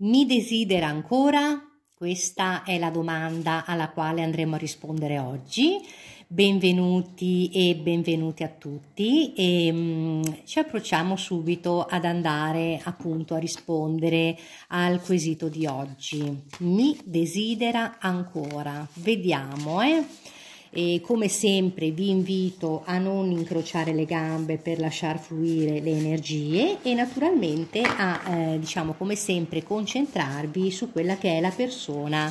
Mi desidera ancora? Questa è la domanda alla quale andremo a rispondere oggi. Benvenuti e benvenuti a tutti e um, ci approcciamo subito ad andare appunto a rispondere al quesito di oggi. Mi desidera ancora? Vediamo, eh. E come sempre vi invito a non incrociare le gambe per lasciar fluire le energie e naturalmente a, eh, diciamo come sempre, concentrarvi su quella che è la persona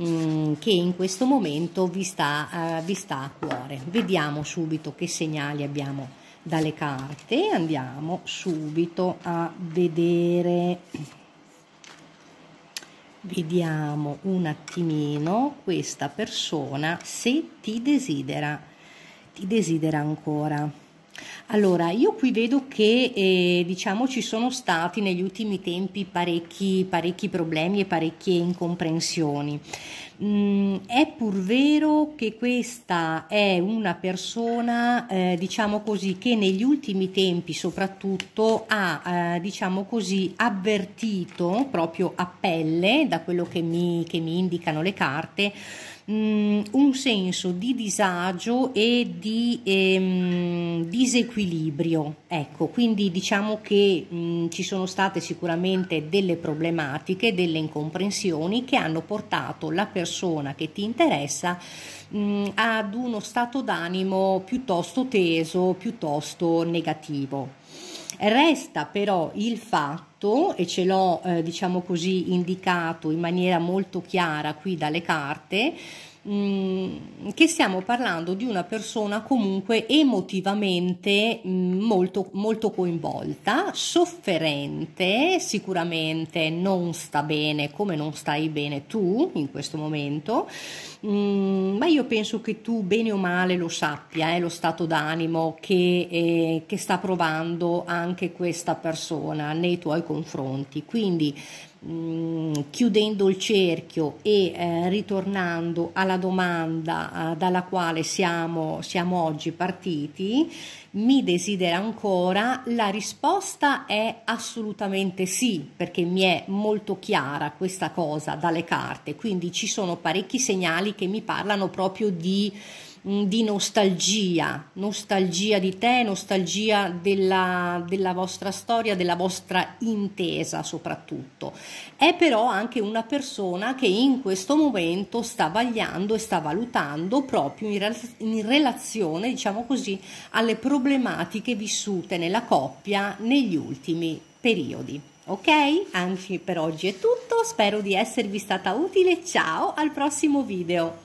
mm, che in questo momento vi sta, uh, vi sta a cuore. Vediamo subito che segnali abbiamo dalle carte, andiamo subito a vedere Vediamo un attimino questa persona se ti desidera, ti desidera ancora. Allora, io qui vedo che eh, diciamo ci sono stati negli ultimi tempi parecchi, parecchi problemi e parecchie incomprensioni. Mm, è pur vero che questa è una persona, eh, diciamo così, che negli ultimi tempi soprattutto ha, eh, diciamo così, avvertito proprio a pelle, da quello che mi, che mi indicano le carte, mh, mm, un senso di disagio e di ehm, disequilibrio. Ecco, quindi diciamo che mh, mm, ci sono state sicuramente delle problematiche, delle incomprensioni che hanno portato la persona che ti interessa mh, mm, ad uno stato d'animo piuttosto teso, piuttosto negativo. Resta però il fatto fatto e ce l'ho eh, diciamo così indicato in maniera molto chiara qui dalle carte Mm, che stiamo parlando di una persona comunque emotivamente mh, mm, molto, molto coinvolta, sofferente, sicuramente non sta bene come non stai bene tu in questo momento, mh, mm, ma io penso che tu bene o male lo sappia, eh, lo stato d'animo che, eh, che sta provando anche questa persona nei tuoi confronti. Quindi mh, chiudendo il cerchio e eh, ritornando alla una domanda eh, dalla quale siamo, siamo oggi partiti, mi desidera ancora? La risposta è assolutamente sì, perché mi è molto chiara questa cosa dalle carte, quindi ci sono parecchi segnali che mi parlano proprio di Mm, di nostalgia, nostalgia di te, nostalgia della, della, vostra storia, della vostra intesa soprattutto. È però anche una persona che in questo momento sta vagliando e sta valutando proprio in, re, in relazione, diciamo così, alle problematiche vissute nella coppia negli ultimi periodi. Ok? Anche per oggi è tutto, spero di esservi stata utile, ciao al prossimo video!